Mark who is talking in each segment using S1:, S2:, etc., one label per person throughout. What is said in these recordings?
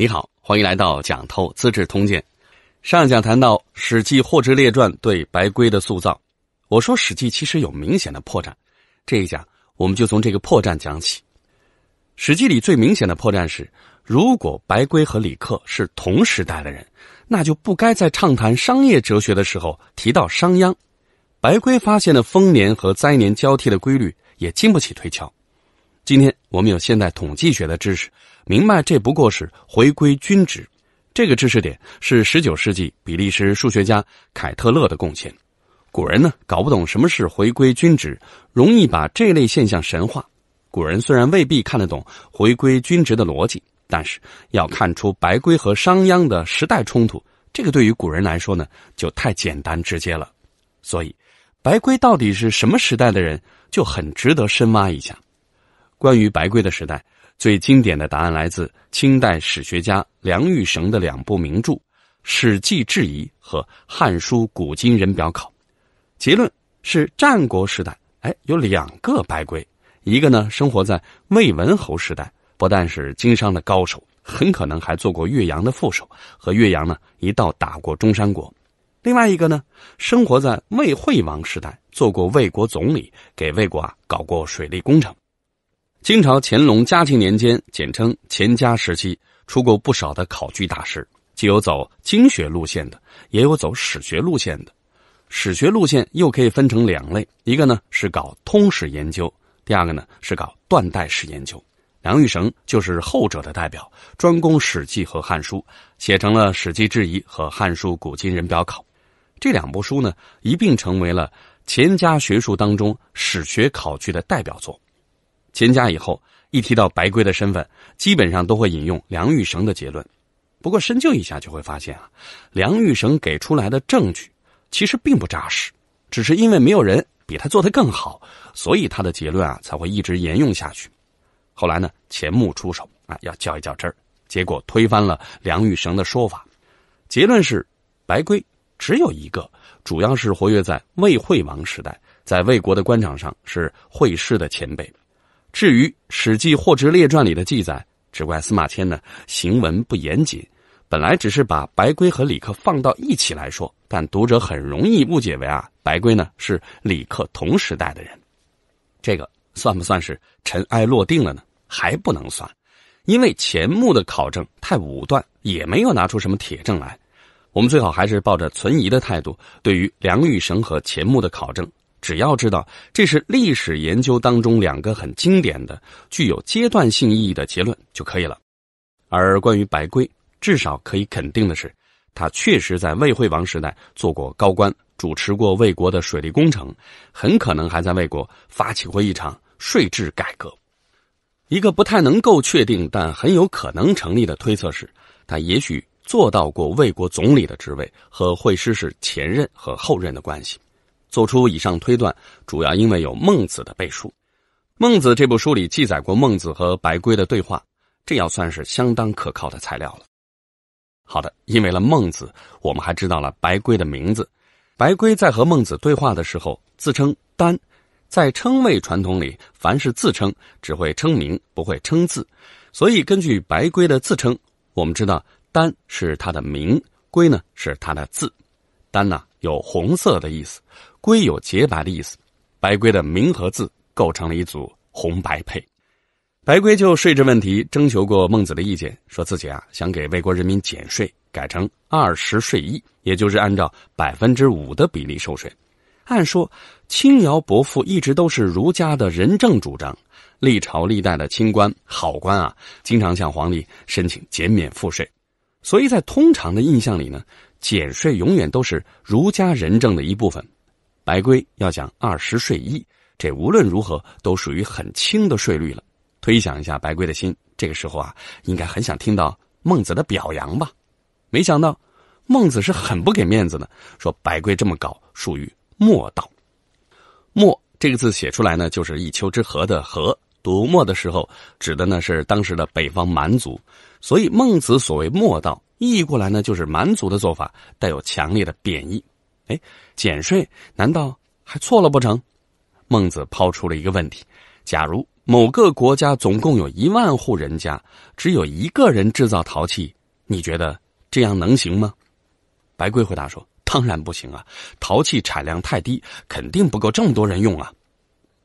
S1: 你好，欢迎来到讲透《资治通鉴》。上一讲谈到《史记·货殖列传》对白圭的塑造，我说《史记》其实有明显的破绽。这一讲我们就从这个破绽讲起。《史记》里最明显的破绽是，如果白圭和李克是同时代的人，那就不该在畅谈商业哲学的时候提到商鞅。白圭发现的丰年和灾年交替的规律也经不起推敲。今天我们有现代统计学的知识，明白这不过是回归均值。这个知识点是十九世纪比利时数学家凯特勒的贡献。古人呢搞不懂什么是回归均值，容易把这类现象神话。古人虽然未必看得懂回归均值的逻辑，但是要看出白圭和商鞅的时代冲突，这个对于古人来说呢就太简单直接了。所以，白龟到底是什么时代的人，就很值得深挖一下。关于白圭的时代，最经典的答案来自清代史学家梁玉绳的两部名著《史记质疑》和《汉书古今人表考》，结论是战国时代，哎，有两个白圭，一个呢生活在魏文侯时代，不但是经商的高手，很可能还做过岳阳的副手，和岳阳呢一道打过中山国；另外一个呢生活在魏惠王时代，做过魏国总理，给魏国啊搞过水利工程。清朝乾隆嘉庆年间，简称乾嘉时期，出过不少的考据大师，既有走经学路线的，也有走史学路线的。史学路线又可以分成两类，一个呢是搞通史研究，第二个呢是搞断代史研究。梁玉绳就是后者的代表，专攻《史记》和《汉书》，写成了《史记质疑》和《汉书古今人表考》这两部书呢，一并成为了乾嘉学术当中史学考据的代表作。闲家以后一提到白圭的身份，基本上都会引用梁玉绳的结论。不过深究一下就会发现啊，梁玉绳给出来的证据其实并不扎实，只是因为没有人比他做的更好，所以他的结论啊才会一直沿用下去。后来呢，钱穆出手啊，要较一较真儿，结果推翻了梁玉绳的说法。结论是，白圭只有一个，主要是活跃在魏惠王时代，在魏国的官场上是惠氏的前辈。至于《史记·霍职列传》里的记载，只怪司马迁呢行文不严谨。本来只是把白圭和李克放到一起来说，但读者很容易误解为啊，白圭呢是李克同时代的人。这个算不算是尘埃落定了呢？还不能算，因为钱穆的考证太武断，也没有拿出什么铁证来。我们最好还是抱着存疑的态度，对于梁玉绳和钱穆的考证。只要知道这是历史研究当中两个很经典的、具有阶段性意义的结论就可以了。而关于白圭，至少可以肯定的是，他确实在魏惠王时代做过高官，主持过魏国的水利工程，很可能还在魏国发起过一场税制改革。一个不太能够确定但很有可能成立的推测是，他也许做到过魏国总理的职位，和惠施是前任和后任的关系。做出以上推断，主要因为有孟子的背书。孟子这部书里记载过孟子和白圭的对话，这要算是相当可靠的材料了。好的，因为了孟子，我们还知道了白圭的名字。白圭在和孟子对话的时候自称“单”，在称谓传统里，凡是自称只会称名不会称字，所以根据白圭的自称，我们知道“单”是他的名，“圭”呢是他的字，“单”呢。有红色的意思，龟有洁白的意思，白龟的名和字构成了一组红白配。白圭就税制问题征求过孟子的意见，说自己啊想给魏国人民减税，改成二十税一，也就是按照百分之五的比例收税。按说轻徭薄赋一直都是儒家的仁政主张，历朝历代的清官好官啊，经常向皇帝申请减免赋税，所以在通常的印象里呢。减税永远都是儒家仁政的一部分。白圭要讲二十税一，这无论如何都属于很轻的税率了。推想一下白圭的心，这个时候啊，应该很想听到孟子的表扬吧？没想到孟子是很不给面子的，说白圭这么搞属于墨道。墨这个字写出来呢，就是一丘之貉的“貉”。读“墨”的时候，指的呢是当时的北方蛮族，所以孟子所谓“墨道”。译过来呢，就是蛮族的做法带有强烈的贬义。哎，减税难道还错了不成？孟子抛出了一个问题：假如某个国家总共有一万户人家，只有一个人制造陶器，你觉得这样能行吗？白圭回答说：“当然不行啊，陶器产量太低，肯定不够这么多人用啊。”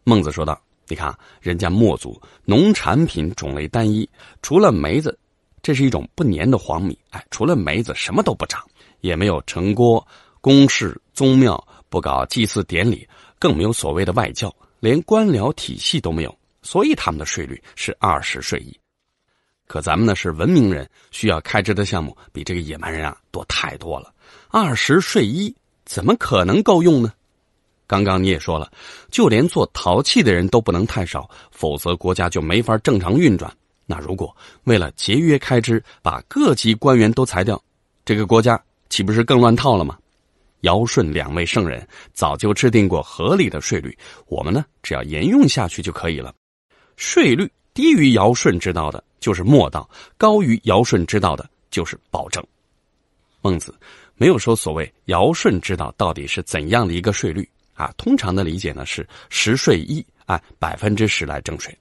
S1: 孟子说道：“你看啊，人家墨族农产品种类单一，除了梅子。”这是一种不粘的黄米，哎，除了梅子什么都不长，也没有城郭、宫室、宗庙，不搞祭祀典礼，更没有所谓的外交，连官僚体系都没有，所以他们的税率是二十税一。可咱们呢是文明人，需要开支的项目比这个野蛮人啊多太多了，二十税一怎么可能够用呢？刚刚你也说了，就连做陶器的人都不能太少，否则国家就没法正常运转。那如果为了节约开支，把各级官员都裁掉，这个国家岂不是更乱套了吗？尧舜两位圣人早就制定过合理的税率，我们呢只要沿用下去就可以了。税率低于尧舜之道的，就是墨道；高于尧舜之道的，就是保证。孟子没有说所谓尧舜之道到底是怎样的一个税率啊？通常的理解呢是十税一，按百分之十来征税。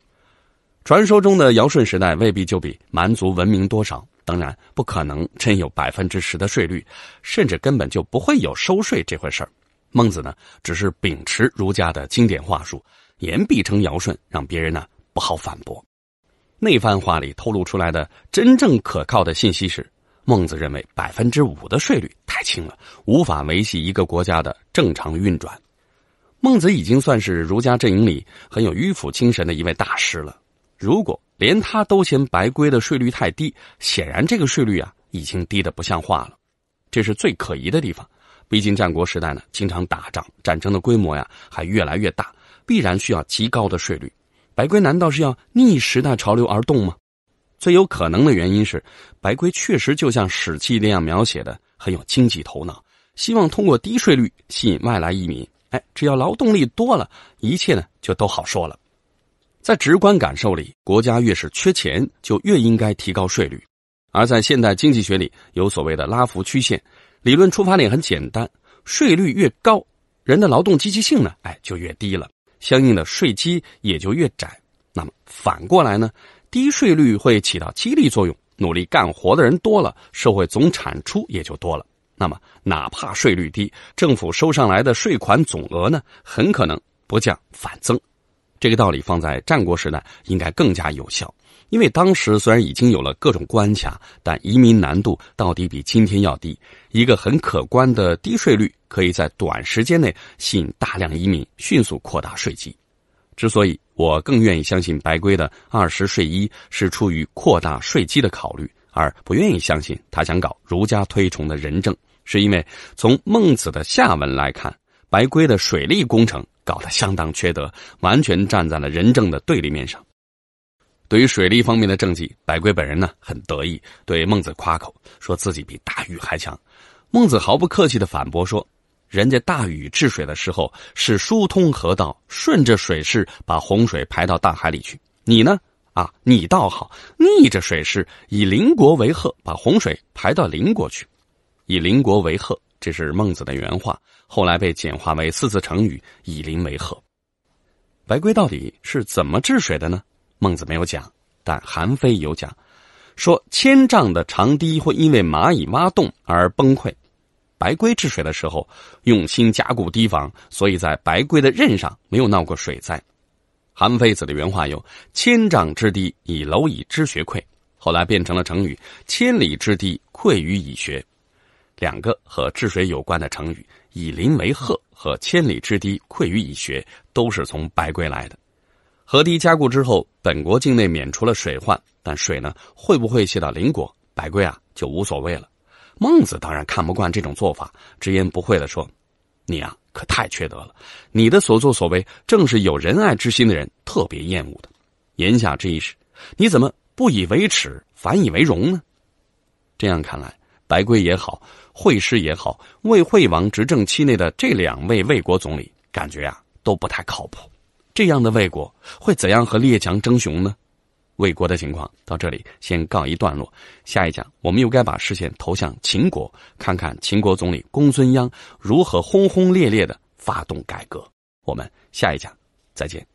S1: 传说中的尧舜时代未必就比蛮族文明多少，当然不可能真有百分之十的税率，甚至根本就不会有收税这回事儿。孟子呢，只是秉持儒家的经典话术，言必称尧舜，让别人呢不好反驳。那番话里透露出来的真正可靠的信息是，孟子认为百分之五的税率太轻了，无法维系一个国家的正常运转。孟子已经算是儒家阵营里很有迂腐精神的一位大师了。如果连他都嫌白圭的税率太低，显然这个税率啊已经低的不像话了，这是最可疑的地方。毕竟战国时代呢经常打仗，战争的规模呀还越来越大，必然需要极高的税率。白圭难道是要逆时代潮流而动吗？最有可能的原因是，白圭确实就像史记那样描写的很有经济头脑，希望通过低税率吸引外来移民。哎，只要劳动力多了，一切呢就都好说了。在直观感受里，国家越是缺钱，就越应该提高税率；而在现代经济学里，有所谓的拉弗曲线。理论出发点很简单：税率越高，人的劳动积极性呢，哎就越低了，相应的税基也就越窄。那么反过来呢，低税率会起到激励作用，努力干活的人多了，社会总产出也就多了。那么哪怕税率低，政府收上来的税款总额呢，很可能不降反增。这个道理放在战国时代应该更加有效，因为当时虽然已经有了各种关卡，但移民难度到底比今天要低。一个很可观的低税率，可以在短时间内吸引大量移民，迅速扩大税基。之所以我更愿意相信白圭的二十税一，是出于扩大税基的考虑，而不愿意相信他想搞儒家推崇的仁政，是因为从孟子的下文来看，白圭的水利工程。搞得相当缺德，完全站在了仁政的对立面上。对于水利方面的政绩，百龟本人呢很得意，对孟子夸口说自己比大禹还强。孟子毫不客气的反驳说：“人家大禹治水的时候是疏通河道，顺着水势把洪水排到大海里去。你呢？啊，你倒好，逆着水势，以邻国为壑，把洪水排到邻国去，以邻国为壑。”这是孟子的原话，后来被简化为四字成语“以邻为壑”。白圭到底是怎么治水的呢？孟子没有讲，但韩非有讲，说千丈的长堤会因为蚂蚁挖洞而崩溃。白圭治水的时候用心加固堤防，所以在白圭的任上没有闹过水灾。韩非子的原话有“千丈之堤，以蝼蚁之穴溃”，后来变成了成语“千里之堤，溃于蚁穴”。两个和治水有关的成语“以邻为壑”和“千里之堤溃于蚁穴”都是从白龟来的。河堤加固之后，本国境内免除了水患，但水呢会不会泄到邻国？白龟啊就无所谓了。孟子当然看不惯这种做法，直言不讳的说：“你啊可太缺德了！你的所作所为正是有仁爱之心的人特别厌恶的。言下之意是，你怎么不以为耻，反以为荣呢？这样看来。”白圭也好，惠施也好，魏惠王执政期内的这两位魏国总理，感觉呀都不太靠谱。这样的魏国会怎样和列强争雄呢？魏国的情况到这里先告一段落，下一讲我们又该把视线投向秦国，看看秦国总理公孙鞅如何轰轰烈烈的发动改革。我们下一讲再见。